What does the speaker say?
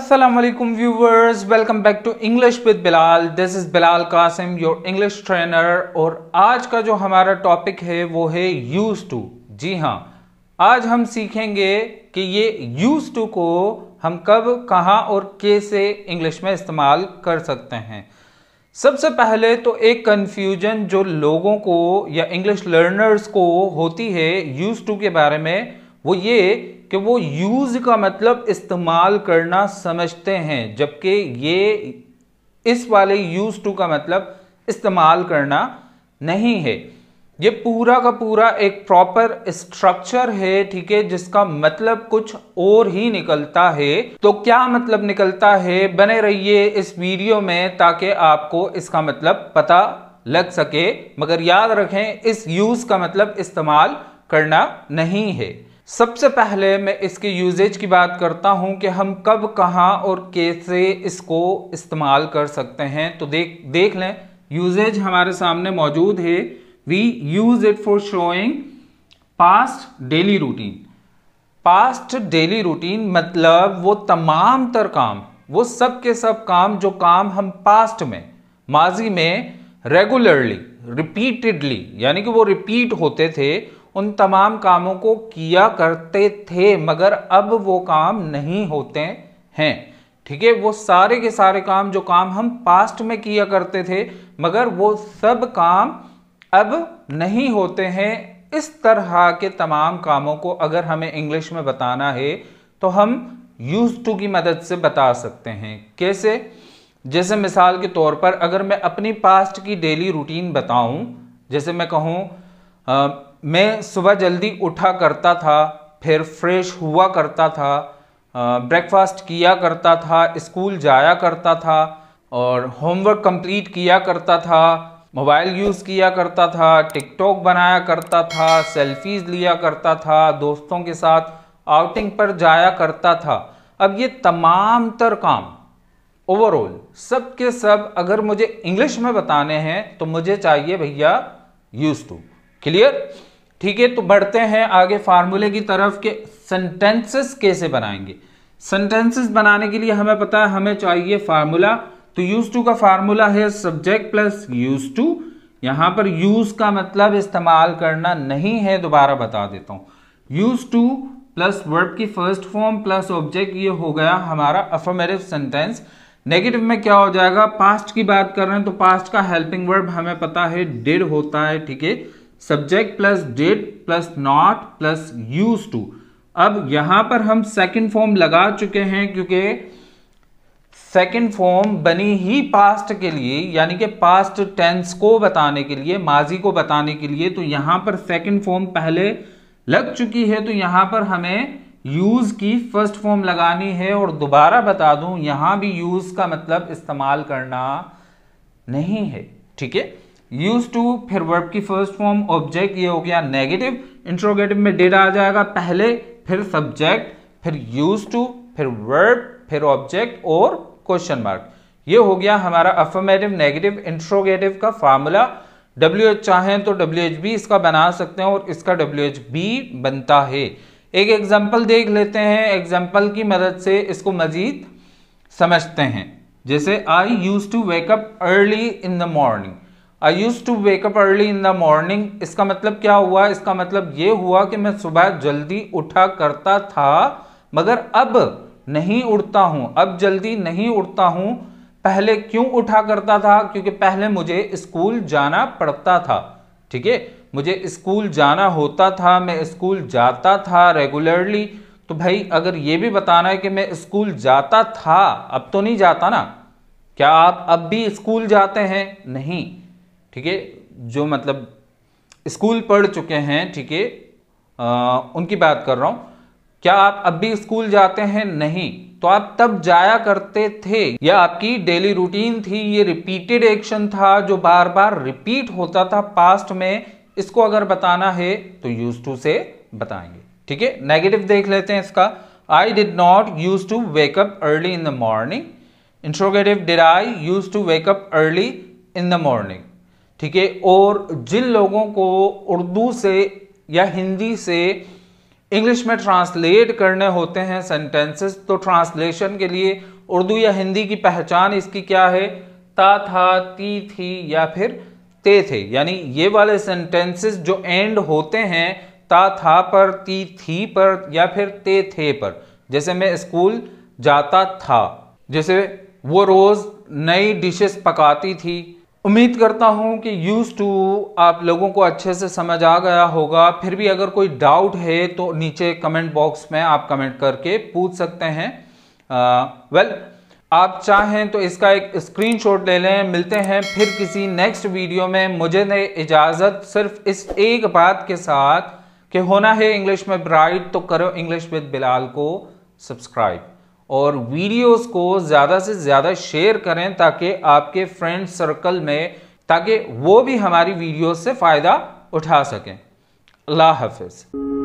Aslam viewers welcome back to English with Bilal this is Bilal Qasim your English trainer और आज का जो हमारा टॉपिक है वो है यूज़ टू जी हाँ आज हम सीखेंगे कि ये यूज़ टू को हम कब कहाँ और कैसे इंग्लिश में इस्तेमाल कर सकते हैं सबसे पहले तो एक कन्फ्यूजन जो लोगों को या इंग्लिश लर्नर्स को होती है यूज़ टू के बारे में वो ये कि वो यूज़ का मतलब इस्तेमाल करना समझते हैं जबकि ये इस वाले यूज़ टू का मतलब इस्तेमाल करना नहीं है ये पूरा का पूरा एक प्रॉपर स्ट्रक्चर है ठीक है जिसका मतलब कुछ और ही निकलता है तो क्या मतलब निकलता है बने रहिए इस वीडियो में ताकि आपको इसका मतलब पता लग सके मगर याद रखें इस यूज़ का मतलब इस्तेमाल करना नहीं है सबसे पहले मैं इसके यूजेज की बात करता हूं कि हम कब कहां और कैसे इसको इस्तेमाल कर सकते हैं तो देख देख लें यूजेज हमारे सामने मौजूद है we use it for showing past daily routine past daily routine मतलब वो तमाम तर काम वो सब के सब काम जो काम हम पास्ट में माजी में रेगुलरली रिपीटेडली यानी कि वो रिपीट होते थे उन तमाम कामों को किया करते थे मगर अब वो काम नहीं होते हैं ठीक है वो सारे के सारे काम जो काम हम पास्ट में किया करते थे मगर वो सब काम अब नहीं होते हैं इस तरह के तमाम कामों को अगर हमें इंग्लिश में बताना है तो हम यूज टू की मदद से बता सकते हैं कैसे जैसे मिसाल के तौर पर अगर मैं अपनी पास्ट की डेली रूटीन बताऊं जैसे मैं कहूं मैं सुबह जल्दी उठा करता था फिर फ्रेश हुआ करता था ब्रेकफास्ट किया करता था स्कूल जाया करता था और होमवर्क कंप्लीट किया करता था मोबाइल यूज़ किया करता था टिकटॉक बनाया करता था सेल्फीज़ लिया करता था दोस्तों के साथ आउटिंग पर जाया करता था अब ये तमाम तर काम ओवरऑल सब के सब अगर मुझे इंग्लिश में बताने हैं तो मुझे चाहिए भैया यूज़ टू क्लियर ठीक है तो बढ़ते हैं आगे फार्मूले की तरफ के सेंटेंसेस कैसे बनाएंगे सेंटेंसेस बनाने के लिए हमें पता है हमें चाहिए फार्मूला तो यूज टू का फार्मूला है सब्जेक्ट प्लस यूज टू यहां पर यूज का मतलब इस्तेमाल करना नहीं है दोबारा बता देता हूं यूज टू प्लस वर्ब की फर्स्ट फॉर्म प्लस ऑब्जेक्ट ये हो गया हमारा अफर्मेटिव सेंटेंस नेगेटिव में क्या हो जाएगा पास्ट की बात कर रहे हैं तो पास्ट का हेल्पिंग वर्ब हमें पता है डेड होता है ठीक है subject plus did plus not plus use to अब यहां पर हम सेकेंड फॉर्म लगा चुके हैं क्योंकि सेकेंड फॉर्म बनी ही पास्ट के लिए यानी कि पास्ट टेंस को बताने के लिए माजी को बताने के लिए तो यहां पर सेकेंड फॉर्म पहले लग चुकी है तो यहां पर हमें यूज की फर्स्ट फॉर्म लगानी है और दोबारा बता दूं यहां भी यूज का मतलब इस्तेमाल करना नहीं है ठीक है यूज टू फिर वर्ब की फर्स्ट फॉर्म ऑब्जेक्ट ये हो गया नेगेटिव इंट्रोगेटिव में डेटा आ जाएगा पहले फिर सब्जेक्ट फिर यूज टू फिर वर्ब फिर ऑब्जेक्ट और क्वेश्चन मार्क ये हो गया हमारा अफर्मेटिव नेगेटिव इंट्रोगेटिव का फार्मूला डब्ल्यू एच चाहें तो डब्ल्यू एच बी इसका बना सकते हैं और इसका डब्ल्यू एच बी बनता है एक एग्जाम्पल देख लेते हैं एग्जाम्पल की मदद से इसको मजीद समझते हैं जैसे I use to wake up early in the morning I use to wake up early in the morning इसका मतलब क्या हुआ इसका मतलब ये हुआ कि मैं सुबह जल्दी उठा करता था मगर अब नहीं उठता हूँ अब जल्दी नहीं उठता हूँ पहले क्यों उठा करता था क्योंकि पहले मुझे स्कूल जाना पड़ता था ठीक है मुझे स्कूल जाना होता था मैं स्कूल जाता था रेगुलरली तो भाई अगर ये भी बताना है कि मैं स्कूल जाता था अब तो नहीं जाता ना क्या आप अब भी स्कूल जाते हैं नहीं ठीक है जो मतलब स्कूल पढ़ चुके हैं ठीक है उनकी बात कर रहा हूँ क्या आप अब भी स्कूल जाते हैं नहीं तो आप तब जाया करते थे यह आपकी डेली रूटीन थी ये रिपीटेड एक्शन था जो बार बार रिपीट होता था पास्ट में इसको अगर बताना है तो यूज टू से बताएंगे ठीक है नेगेटिव देख लेते हैं इसका I did not use to wake up early in the morning interrogative did I use to wake up early in the morning ठीक है और जिन लोगों को उर्दू से या हिंदी से इंग्लिश में ट्रांसलेट करने होते हैं सेंटेंसेस तो ट्रांसलेशन के लिए उर्दू या हिंदी की पहचान इसकी क्या है ता था ती थी या फिर ते थे यानी ये वाले सेंटेंसेस जो एंड होते हैं ता था पर ती थी पर या फिर ते थे पर जैसे मैं स्कूल जाता था जैसे वो रोज़ नई डिशेस पकाती थी उम्मीद करता हूं कि यूज़ टू आप लोगों को अच्छे से समझ आ गया होगा फिर भी अगर कोई डाउट है तो नीचे कमेंट बॉक्स में आप कमेंट करके पूछ सकते हैं वेल well, आप चाहें तो इसका एक स्क्रीनशॉट ले लें मिलते हैं फिर किसी नेक्स्ट वीडियो में मुझे ने इजाज़त सिर्फ इस एक बात के साथ कि होना है इंग्लिश में ब्राइट तो करो इंग्लिश विद बिलाल को सब्सक्राइब और वीडियोस को ज़्यादा से ज़्यादा शेयर करें ताकि आपके फ्रेंड सर्कल में ताकि वो भी हमारी वीडियोस से फ़ायदा उठा सकें अल्लाह हाफिज़